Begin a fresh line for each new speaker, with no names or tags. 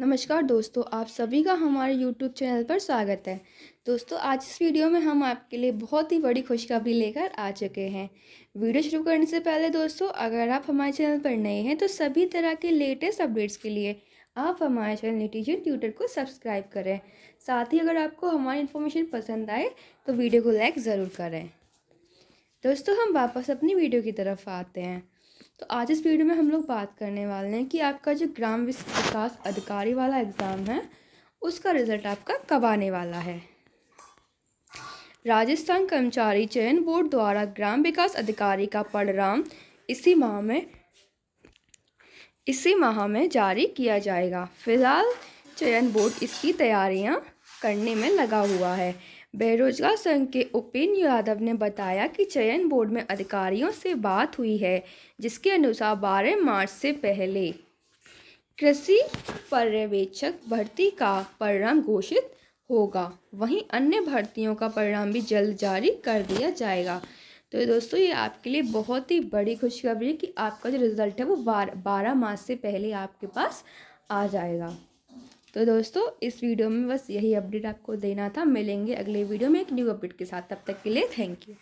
नमस्कार दोस्तों आप सभी का हमारे YouTube चैनल पर स्वागत है दोस्तों आज इस वीडियो में हम आपके लिए बहुत ही बड़ी खुशखबरी लेकर आ चुके हैं वीडियो शुरू करने से पहले दोस्तों अगर आप हमारे चैनल पर नए हैं तो सभी तरह के लेटेस्ट अपडेट्स के लिए आप हमारे चैनल नेटिजन ट्यूटर को सब्सक्राइब करें साथ ही अगर आपको हमारी इन्फॉर्मेशन पसंद आए तो वीडियो को लाइक ज़रूर करें दोस्तों हम वापस अपनी वीडियो की तरफ आते हैं तो आज इस वीडियो में हम लोग बात करने वाले हैं कि आपका जो ग्राम विकास अधिकारी वाला एग्ज़ाम है उसका रिज़ल्ट आपका कब आने वाला है राजस्थान कर्मचारी चयन बोर्ड द्वारा ग्राम विकास अधिकारी का परिणाम इसी माह में इसी माह में जारी किया जाएगा फिलहाल चयन बोर्ड इसकी तैयारियां करने में लगा हुआ है बेरोजगार संघ के उपेन्द्र यादव ने बताया कि चयन बोर्ड में अधिकारियों से बात हुई है जिसके अनुसार बारह मार्च से पहले कृषि पर्यवेक्षक भर्ती का परिणाम घोषित होगा वहीं अन्य भर्तियों का परिणाम भी जल्द जारी कर दिया जाएगा तो दोस्तों ये आपके लिए बहुत ही बड़ी खुशखबरी है कि आपका जो रिज़ल्ट है वो बारह मार्च से पहले आपके पास आ जाएगा तो दोस्तों इस वीडियो में बस यही अपडेट आपको देना था मिलेंगे अगले वीडियो में एक न्यू अपडेट के साथ तब तक के लिए थैंक यू